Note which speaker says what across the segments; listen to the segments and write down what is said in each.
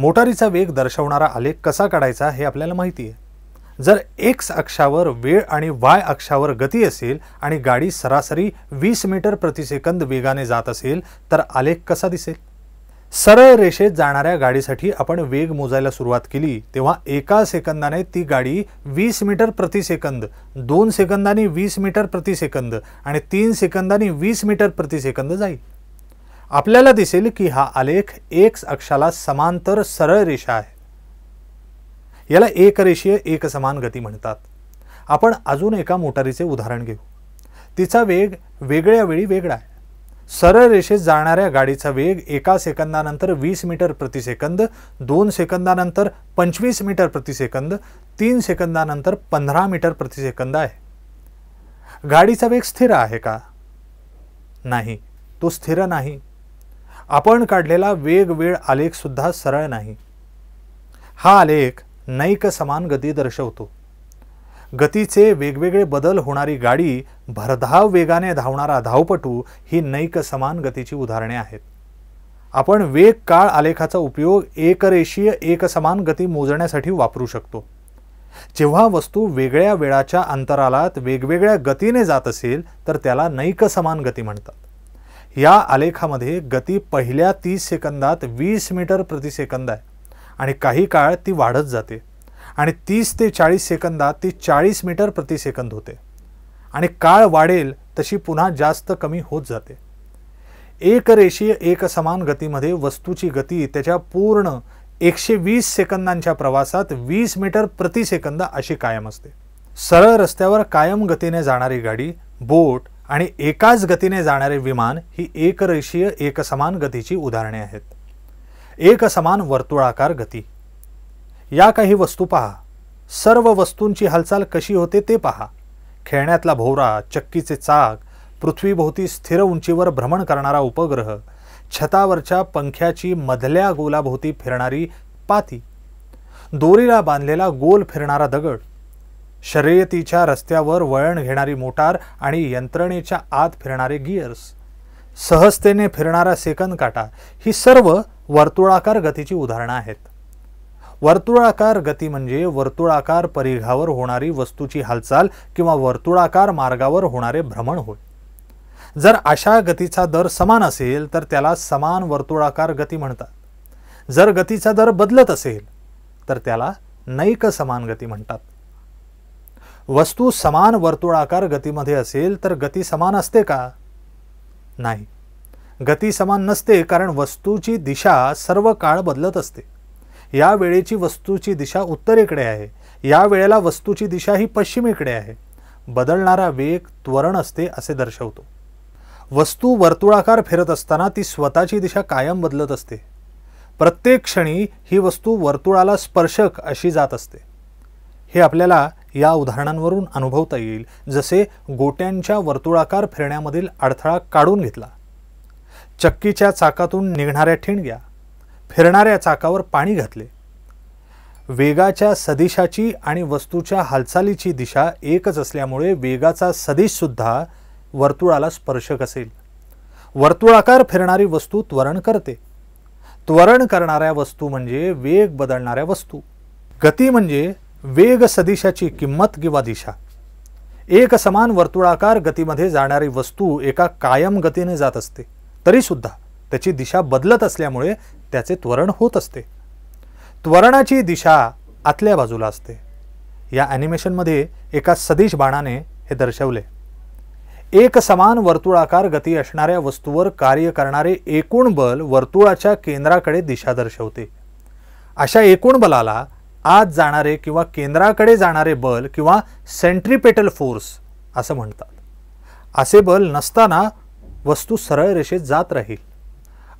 Speaker 1: मोटारीचा वेग दर्शवणारा आलेख कसा काढायचा हे आपल्याला माहिती आहे जर एक्स अक्षावर वेळ आणि वाय अक्षावर गती असेल आणि गाडी सरासरी वीस मीटर प्रतिसेकंद वेगाने जात असेल तर आलेख कसा दिसेल सरळ रेषेत जाणाऱ्या गाडीसाठी आपण वेग मोजायला सुरुवात केली तेव्हा एका सेकंदाने ती गाडी वीस मीटर प्रतिसेकंद दोन सेकंदांनी वीस मीटर प्रतिसेकंद आणि तीन सेकंदांनी वीस मीटर प्रतिसेकंद जाईल आपल्याला दिसेल की हा आलेख एक्स अक्षाला समांतर सरळ रेषा आहे याला एकरेषीय एकसमान गती म्हणतात आपण अजून एका मोटारीचे उदाहरण घेऊ तिचा वेग वेगळ्या वेळी वेगळा आहे सरळ रेषेत जाणाऱ्या गाडीचा वेग एका सेकंदानंतर वीस मीटर प्रतिसेकंद दोन सेकंदानंतर पंचवीस मीटर प्रतिसेकंद तीन सेकंदानंतर पंधरा मीटर प्रतिसेकंद आहे गाडीचा वेग स्थिर आहे का नाही तो स्थिर नाही आपण काढलेला वेगवेळ आलेखसुद्धा सरळ नाही हा आलेख नैक समान गती दर्शवतो गतीचे वेगवेगळे बदल होणारी गाडी भरधाव वेगाने धावणारा धावपटू ही नैक समान गतीची उदाहरणे आहेत आपण वेग काळ आलेखाचा उपयोग एकरेषीय एकसमान गती मोजण्यासाठी वापरू शकतो जेव्हा वस्तू वेगळ्या वेळाच्या अंतरालात वेगवेगळ्या गतीने जात असेल तर त्याला नैक समान गती म्हणतात या आलेखामध्ये गती पहिल्या तीस सेकंदात वीस मीटर प्रतिसेकंद आहे आणि काही काळ ती वाढत जाते आणि तीस ते चाळीस सेकंदात ती चाळीस मीटर प्रतिसेकंद होते आणि काळ वाढेल तशी पुन्हा जास्त कमी होत जाते एक रेषीय एक समान गतीमध्ये वस्तूची गती त्याच्या पूर्ण एकशे वीस सेकंदांच्या प्रवासात वीस मीटर प्रतिसेकंद अशी कायम असते सरळ रस्त्यावर कायम गतीने जाणारी गाडी बोट आणि एकाच गतीने जाणारे विमान ही एकरेषीय एकसमान गतीची उदाहरणे आहेत एकसमान वर्तुळाकार गती या काही वस्तू पहा सर्व वस्तूंची हालचाल कशी होते ते पहा खेळण्यातला भोवरा चक्कीचे चाक पृथ्वीभोवती स्थिर उंचीवर भ्रमण करणारा उपग्रह छतावरच्या पंख्याची मधल्या गोलाभोवती फिरणारी पाती दोरीला बांधलेला गोल फिरणारा दगड शर्यतीच्या रस्त्यावर वळण घेणारी मोटार आणि यंत्रणेच्या आत फिरणारे गिअर्स सहजतेने फिरणारा सेकंद काटा ही सर्व वर्तुळाकार गतीची उदाहरणं आहेत वर्तुळाकार गती म्हणजे वर्तुळाकार परिघावर होणारी वस्तूची हालचाल किंवा वर्तुळाकार मार्गावर होणारे भ्रमण होय जर अशा गतीचा दर समान असेल तर त्याला समान वर्तुळाकार गती म्हणतात जर गतीचा दर बदलत असेल तर त्याला नैक समान गती म्हणतात वस्तू समान वर्तुळाकार गतीमध्ये असेल तर गती समान असते का नाही गती समान नसते कारण वस्तूची दिशा सर्व काळ बदलत असते या वेळेची वस्तूची दिशा उत्तरेकडे आहे या वेळेला वस्तूची दिशा ही पश्चिमेकडे आहे बदलणारा वेग त्वरण असते असे दर्शवतो वस्तू वर्तुळाकार फिरत असताना ती स्वतःची दिशा कायम बदलत असते प्रत्येक क्षणी ही वस्तू वर्तुळाला स्पर्शक अशी जात असते हे आपल्याला या उदाहरणांवरून अनुभवता येईल जसे गोट्यांच्या वर्तुळाकार फिरण्यामधील अडथळा काढून घेतला चक्कीच्या चाकातून निघणाऱ्या ठिणग्या फिरणाऱ्या चाकावर पाणी घातले वेगाच्या सदिशाची आणि वस्तूच्या हालचालीची दिशा एकच असल्यामुळे वेगाचा सदिशसुद्धा वर्तुळाला स्पर्शक असेल वर्तुळाकार फिरणारी वस्तू त्वरण करते त्वरण करणाऱ्या वस्तू म्हणजे वेग बदलणाऱ्या वस्तू गती म्हणजे वेग सदिशाची किंमत किंवा दिशा एक समान वर्तुळाकार गतीमध्ये जाणारी वस्तू एका कायम गतीने जात असते तरीसुद्धा त्याची दिशा बदलत असल्यामुळे त्याचे त्वरण होत असते त्वरणाची दिशा आतल्या बाजूला असते या ॲनिमेशनमध्ये एका सदिश बाणाने हे दर्शवले एक समान वर्तुळाकार गती असणाऱ्या वस्तूवर कार्य करणारे एकूण बल वर्तुळाच्या केंद्राकडे दिशा दर्शवते अशा एकूण बलाला आत जाणारे किंवा केंद्राकडे जाणारे बल किंवा सेंट्रीपेटल फोर्स असं म्हणतात असे बल नसताना वस्तू सरळ रेषेत जात राहील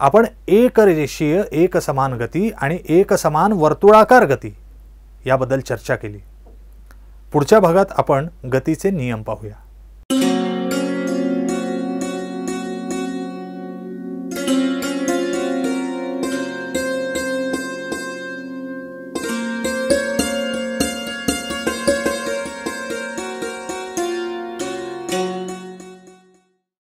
Speaker 1: आपण एक रेषीय एक समान गती आणि एक समान वर्तुळाकार गती याबद्दल चर्चा केली पुढच्या भागात आपण गतीचे नियम पाहूया